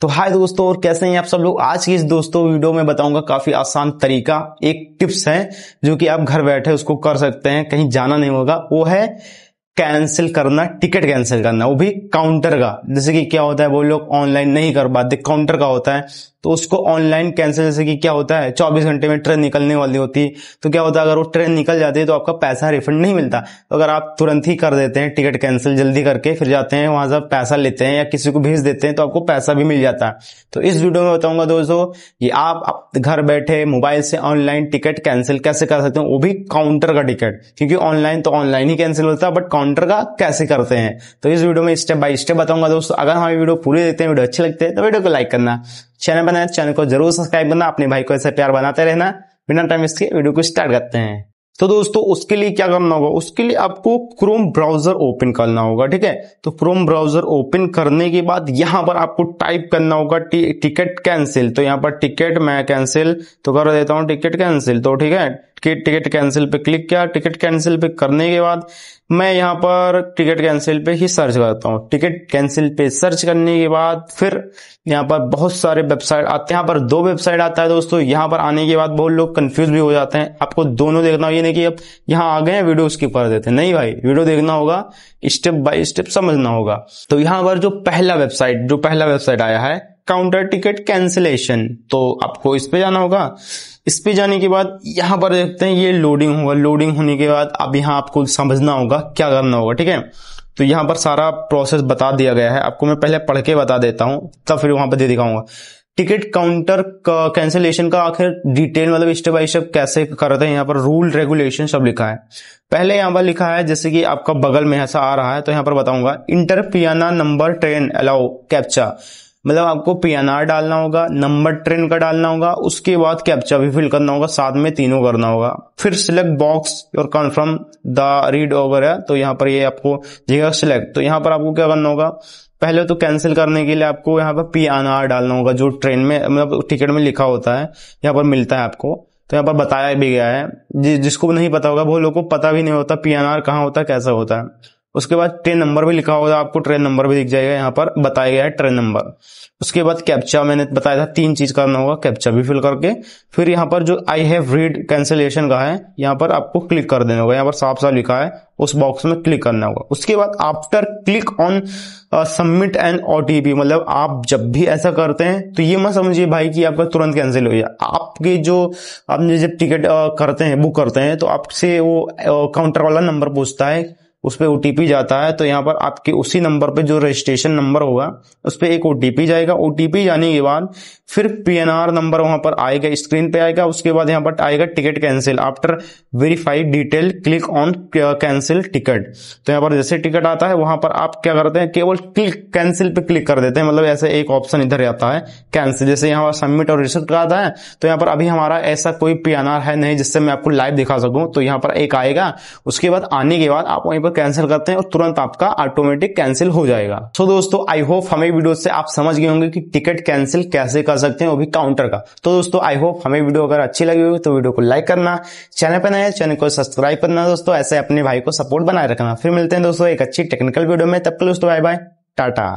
तो हाय दोस्तों और कैसे हैं आप सब लोग आज की इस दोस्तों वीडियो में बताऊंगा काफी आसान तरीका एक टिप्स है जो कि आप घर बैठे उसको कर सकते हैं कहीं जाना नहीं होगा वो है कैंसिल करना टिकट कैंसिल करना वो भी काउंटर का जैसे कि क्या होता है वो लोग ऑनलाइन नहीं कर पाते काउंटर का होता है तो उसको ऑनलाइन कैंसिल जैसे कि क्या होता है 24 घंटे में ट्रेन निकलने वाली होती है तो क्या होता है अगर वो ट्रेन निकल जाती है तो आपका पैसा रिफंड नहीं मिलता तो अगर आप तुरंत ही कर देते हैं टिकट कैंसिल जल्दी करके फिर जाते हैं वहां से पैसा लेते हैं या किसी को भेज देते हैं तो आपको पैसा भी मिल जाता है तो इस वीडियो में बताऊंगा दोस्तों ये आप घर बैठे मोबाइल से ऑनलाइन टिकट कैंसिल कैसे कर सकते हो वो भी काउंटर का टिकट क्योंकि ऑनलाइन तो ऑनलाइन ही कैंसिल होता है बट काउंटर का कैसे करते हैं तो इस वीडियो में स्टेप बाय स्टेप बताऊंगा दोस्तों अगर हमारी वीडियो पूरी देखते हैं वीडियो अच्छे लगते हैं तो वीडियो को लाइक करना चैनल बनाए चैनल को जरूर सब्सक्राइब करना अपने भाई को ऐसे प्यार बनाते रहना बिना टाइम इसके वीडियो को स्टार्ट करते हैं तो दोस्तों उसके लिए क्या करना होगा उसके लिए आपको क्रोम ब्राउजर ओपन करना होगा ठीक है तो क्रोम ब्राउजर ओपन करने के बाद यहां पर आपको टाइप करना होगा टि, टिकट कैंसिल तो यहां पर टिकट मैं कैंसिल तो कर देता हूं टिकट कैंसिल तो ठीक है के टिकट कैंसिल पे क्लिक किया टिकट कैंसिल पे करने के बाद मैं यहाँ पर टिकट कैंसिल पे ही सर्च करता हूँ टिकट कैंसिल पे सर्च करने के बाद फिर यहाँ पर बहुत सारे वेबसाइट आते हैं यहाँ पर दो वेबसाइट आता है दोस्तों यहाँ पर आने के बाद बहुत लोग कंफ्यूज भी हो जाते हैं आपको दोनों देखना ये नहीं कि अब यहाँ आ गए हैं वीडियो उसके ऊपर देते हैं नहीं भाई वीडियो देखना होगा स्टेप बाय स्टेप समझना होगा तो यहाँ पर जो पहला वेबसाइट जो पहला वेबसाइट आया है काउंटर टिकट कैंसिलेशन तो आपको इस पे जाना होगा इस पे जाने के बाद यहां पर देखते हैं ये लोडिंग होगा लोडिंग होने के बाद अब यहां आपको समझना होगा क्या करना होगा ठीक है तो यहाँ पर सारा प्रोसेस बता दिया गया है आपको मैं पहले पढ़ के बता देता हूं तब फिर वहां पर दे दिखाऊंगा टिकट काउंटर कैंसिलेशन का आखिर डिटेल मतलब स्टेप बाई स्टेप कैसे करते हैं यहाँ पर रूल रेगुलेशन सब लिखा है पहले यहाँ पर लिखा है जैसे कि आपका बगल में ऐसा आ रहा है तो यहाँ पर बताऊंगा इंटर पियाना नंबर ट्रेन अलाउ कैप्चा मतलब आपको पीएनआर डालना होगा नंबर ट्रेन का डालना होगा उसके बाद कैप्चा भी फिल करना होगा साथ में तीनों करना होगा फिर सिलेक्ट बॉक्स और कन्फर्म द रीड ओवर है तो यहाँ पर ये यह आपको जगह सिलेक्ट तो यहाँ पर आपको क्या करना होगा पहले तो कैंसिल करने के लिए आपको यहाँ पर पी एन आर डालना होगा जो ट्रेन में मतलब टिकट में लिखा होता है यहाँ पर मिलता है आपको तो यहाँ पर बताया भी गया है जिसको नहीं पता होगा वो लोग को पता भी नहीं होता पी एन आर कहाँ होता है कैसा होता है उसके बाद ट्रेन नंबर भी लिखा होगा आपको ट्रेन नंबर भी दिख जाएगा यहाँ पर बताया गया है ट्रेन नंबर उसके बाद कैप्चा मैंने बताया था तीन चीज करना होगा कैप्चा भी फिल करके फिर यहाँ पर जो आई हैव रीड कैंसिलेशन का है यहाँ पर आपको क्लिक कर देना होगा यहाँ पर साफ साफ लिखा है उस बॉक्स में क्लिक करना होगा उसके बाद after click on submit and OTP मतलब आप जब भी ऐसा करते हैं तो ये मत समझिए भाई कि आपका तुरंत कैंसिल हो जाए आपके जो आपने जब टिकट uh, करते हैं बुक करते हैं तो आपसे वो काउंटर uh, वाला नंबर पूछता है उस पर ओ जाता है तो यहाँ पर आपके उसी नंबर पर जो रजिस्ट्रेशन नंबर होगा उस पर एक ओ जाएगा ओ जाने के बाद फिर पी नंबर वहां पर आएगा स्क्रीन पे आएगा उसके बाद यहाँ पर आएगा ticket cancel after verify detail click on cancel ticket तो यहाँ पर जैसे टिकट आता है वहां पर आप क्या करते हैं केवल क्लिक कैंसिल पे क्लिक कर देते हैं मतलब ऐसे एक ऑप्शन इधर आता है कैंसिल जैसे यहाँ पर सबमिट और रिसिप्ट का आता है तो यहाँ पर अभी हमारा ऐसा कोई पी है नहीं जिससे मैं आपको लाइव दिखा सकूं तो यहाँ पर एक आएगा उसके बाद आने के बाद आप वहीं पर कैंसिल करते हैं और तुरंत आपका ऑटोमेटिक कैंसिल हो जाएगा सो so दोस्तों आई होप हमें वीडियो से आप समझ गए होंगे कि टिकट कैंसिल कैसे कर सकते हैं वो भी काउंटर का तो दोस्तों आई होप हमें वीडियो अगर अच्छी लगी होगी तो वीडियो को लाइक करना चैनल पर नया चैनल को सब्सक्राइब करना दोस्तों ऐसे अपने भाई को सपोर्ट बनाए रखना फिर मिलते हैं दोस्तों एक अच्छी टेक्निकल वीडियो में तब तक दोस्तों बाय बाय टाटा